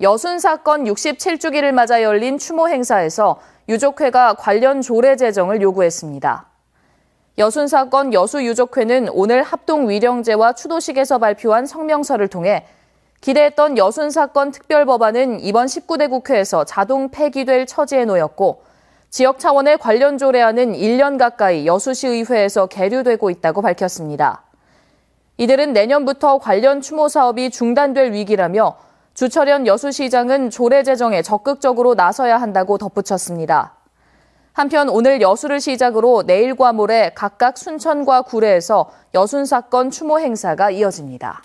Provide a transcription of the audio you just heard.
여순 사건 67주기를 맞아 열린 추모 행사에서 유족회가 관련 조례 제정을 요구했습니다. 여순 사건 여수유족회는 오늘 합동위령제와 추도식에서 발표한 성명서를 통해 기대했던 여순 사건 특별법안은 이번 19대 국회에서 자동 폐기될 처지에 놓였고 지역 차원의 관련 조례안은 1년 가까이 여수시의회에서 계류되고 있다고 밝혔습니다. 이들은 내년부터 관련 추모 사업이 중단될 위기라며 주철현 여수시장은 조례 제정에 적극적으로 나서야 한다고 덧붙였습니다. 한편 오늘 여수를 시작으로 내일과 모레 각각 순천과 구례에서 여순 사건 추모 행사가 이어집니다.